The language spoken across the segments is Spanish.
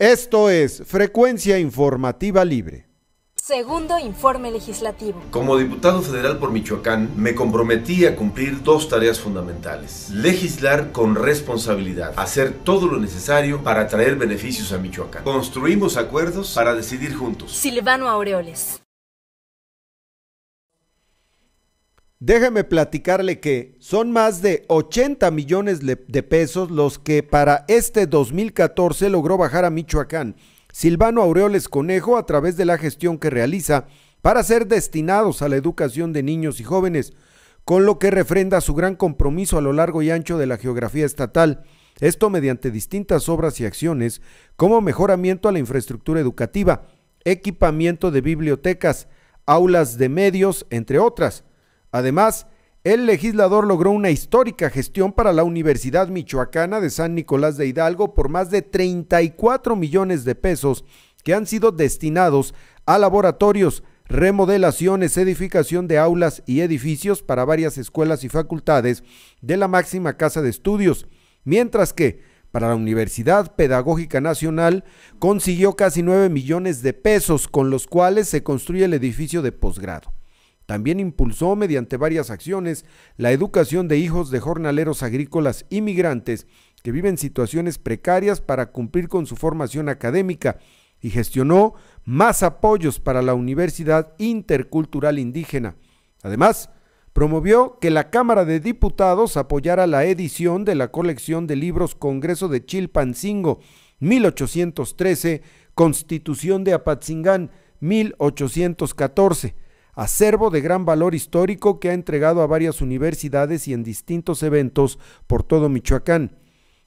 Esto es Frecuencia Informativa Libre. Segundo informe legislativo. Como diputado federal por Michoacán, me comprometí a cumplir dos tareas fundamentales. Legislar con responsabilidad, hacer todo lo necesario para traer beneficios a Michoacán. Construimos acuerdos para decidir juntos. Silvano Aureoles. Déjeme platicarle que son más de 80 millones de pesos los que para este 2014 logró bajar a Michoacán Silvano Aureoles Conejo a través de la gestión que realiza para ser destinados a la educación de niños y jóvenes, con lo que refrenda su gran compromiso a lo largo y ancho de la geografía estatal, esto mediante distintas obras y acciones como mejoramiento a la infraestructura educativa, equipamiento de bibliotecas, aulas de medios, entre otras Además, el legislador logró una histórica gestión para la Universidad Michoacana de San Nicolás de Hidalgo por más de 34 millones de pesos que han sido destinados a laboratorios, remodelaciones, edificación de aulas y edificios para varias escuelas y facultades de la máxima casa de estudios, mientras que para la Universidad Pedagógica Nacional consiguió casi 9 millones de pesos con los cuales se construye el edificio de posgrado. También impulsó, mediante varias acciones, la educación de hijos de jornaleros agrícolas inmigrantes que viven situaciones precarias para cumplir con su formación académica y gestionó más apoyos para la Universidad Intercultural Indígena. Además, promovió que la Cámara de Diputados apoyara la edición de la colección de libros Congreso de Chilpancingo 1813, Constitución de Apatzingán 1814 acervo de gran valor histórico que ha entregado a varias universidades y en distintos eventos por todo Michoacán.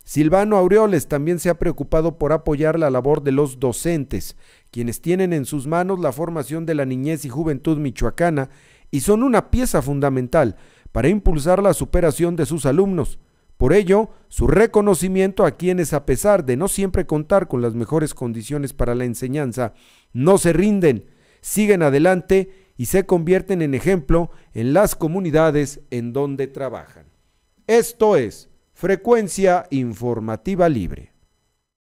Silvano Aureoles también se ha preocupado por apoyar la labor de los docentes, quienes tienen en sus manos la formación de la niñez y juventud michoacana y son una pieza fundamental para impulsar la superación de sus alumnos. Por ello, su reconocimiento a quienes, a pesar de no siempre contar con las mejores condiciones para la enseñanza, no se rinden, siguen adelante y se convierten en ejemplo en las comunidades en donde trabajan. Esto es Frecuencia Informativa Libre.